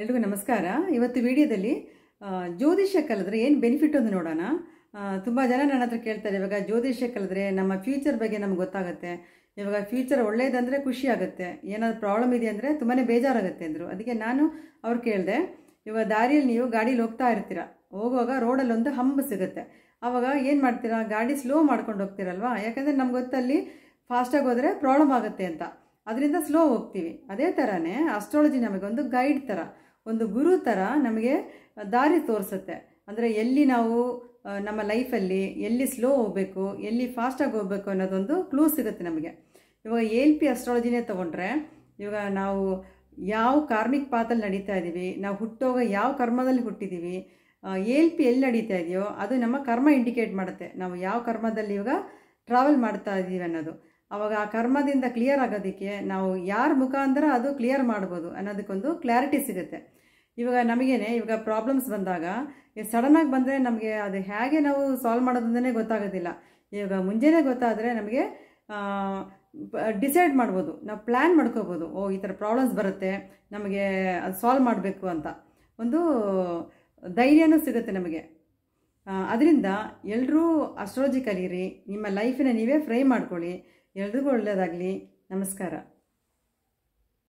ಎಲ್ರಿಗೂ ನಮಸ್ಕಾರ ಇವತ್ತು ವಿಡಿಯೋದಲ್ಲಿ ಜ್ಯೋತಿಷ್ಯ ಕಲಿದ್ರೆ ಏನು ಬೆನಿಫಿಟ್ ಅಂತ ನೋಡೋಣ ತುಂಬ ಜನ ನನ್ನ ಹತ್ರ ಕೇಳ್ತಾರೆ ಇವಾಗ ಜ್ಯೋತಿಷ್ಯ ಕಲಿದ್ರೆ ನಮ್ಮ ಫ್ಯೂಚರ್ ಬಗ್ಗೆ ನಮ್ಗೆ ಗೊತ್ತಾಗುತ್ತೆ ಇವಾಗ ಫ್ಯೂಚರ್ ಒಳ್ಳೇದಂದ್ರೆ ಖುಷಿ ಆಗುತ್ತೆ ಏನಾದರೂ ಪ್ರಾಬ್ಲಮ್ ಇದೆ ಅಂದರೆ ತುಂಬಾ ಬೇಜಾರಾಗುತ್ತೆ ಅಂದರು ಅದಕ್ಕೆ ನಾನು ಅವ್ರು ಕೇಳಿದೆ ಇವಾಗ ದಾರಿಯಲ್ಲಿ ನೀವು ಗಾಡೀಲಿ ಹೋಗ್ತಾ ಇರ್ತೀರ ಹೋಗುವಾಗ ರೋಡಲ್ಲಿ ಒಂದು ಹಂಬ ಸಿಗುತ್ತೆ ಆವಾಗ ಏನು ಮಾಡ್ತೀರಾ ಗಾಡಿ ಸ್ಲೋ ಮಾಡ್ಕೊಂಡು ಹೋಗ್ತೀರಲ್ವಾ ಯಾಕಂದರೆ ನಮ್ಗೆ ಗೊತ್ತಲ್ಲಿ ಫಾಸ್ಟಾಗಿ ಹೋದರೆ ಪ್ರಾಬ್ಲಮ್ ಆಗುತ್ತೆ ಅಂತ ಅದರಿಂದ ಸ್ಲೋ ಹೋಗ್ತೀವಿ ಅದೇ ಥರನೇ ಅಸ್ಟ್ರಾಲಜಿ ನಮಗೊಂದು ಗೈಡ್ ಥರ ಒಂದು ಗುರು ಥರ ನಮಗೆ ದಾರಿ ತೋರಿಸುತ್ತೆ ಅಂದರೆ ಎಲ್ಲಿ ನಾವು ನಮ್ಮ ಲೈಫಲ್ಲಿ ಎಲ್ಲಿ ಸ್ಲೋ ಹೋಗಬೇಕು ಎಲ್ಲಿ ಫಾಸ್ಟಾಗಿ ಹೋಗಬೇಕು ಅನ್ನೋದೊಂದು ಕ್ಲೂ ಸಿಗುತ್ತೆ ನಮಗೆ ಇವಾಗ ಎಲ್ ಪಿ ಅಸ್ಟ್ರಾಲಜಿನೇ ತೊಗೊಂಡ್ರೆ ಇವಾಗ ನಾವು ಯಾವ ಕಾರ್ಮಿಕ ಪಾತಲ್ಲಿ ನಡೀತಾ ಇದ್ದೀವಿ ನಾವು ಹುಟ್ಟೋಗ ಯಾವ ಕರ್ಮದಲ್ಲಿ ಹುಟ್ಟಿದ್ದೀವಿ ಎಲ್ ಪಿ ಎಲ್ಲಿ ನಡೀತಾ ಇದೆಯೋ ಅದು ನಮ್ಮ ಕರ್ಮ ಇಂಡಿಕೇಟ್ ಮಾಡುತ್ತೆ ನಾವು ಯಾವ ಕರ್ಮದಲ್ಲಿ ಇವಾಗ ಟ್ರಾವೆಲ್ ಮಾಡ್ತಾ ಇದ್ದೀವಿ ಅನ್ನೋದು ಆವಾಗ ಆ ಕರ್ಮದಿಂದ ಕ್ಲಿಯರ್ ಆಗೋದಕ್ಕೆ ನಾವು ಯಾರ ಮುಖಾಂತರ ಅದು ಕ್ಲಿಯರ್ ಮಾಡ್ಬೋದು ಅನ್ನೋದಕ್ಕೊಂದು ಕ್ಲಾರಿಟಿ ಸಿಗುತ್ತೆ ಇವಾಗ ನಮಗೇನೆ ಇವಾಗ ಪ್ರಾಬ್ಲಮ್ಸ್ ಬಂದಾಗ ಸಡನ್ನಾಗಿ ಬಂದರೆ ನಮಗೆ ಅದು ಹೇಗೆ ನಾವು ಸಾಲ್ವ್ ಮಾಡೋದಂದೇ ಗೊತ್ತಾಗೋದಿಲ್ಲ ಇವಾಗ ಮುಂಜಾನೆ ಗೊತ್ತಾದರೆ ನಮಗೆ ಡಿಸೈಡ್ ಮಾಡ್ಬೋದು ನಾವು ಪ್ಲ್ಯಾನ್ ಮಾಡ್ಕೋಬೋದು ಓ ಈ ಥರ ಪ್ರಾಬ್ಲಮ್ಸ್ ಬರುತ್ತೆ ನಮಗೆ ಅದು ಸಾಲ್ವ್ ಮಾಡಬೇಕು ಅಂತ ಒಂದು ಧೈರ್ಯನೂ ಸಿಗುತ್ತೆ ನಮಗೆ ಅದರಿಂದ ಎಲ್ಲರೂ ಅಸ್ಟ್ರಾಲಜಿ ಕಲೀರಿ ನಿಮ್ಮ ಲೈಫಿನ ನೀವೇ ಫ್ರೈ ಮಾಡ್ಕೊಳ್ಳಿ ಎಲ್ರಿಗೂ ಒಳ್ಳೆಯದಾಗಲಿ ನಮಸ್ಕಾರ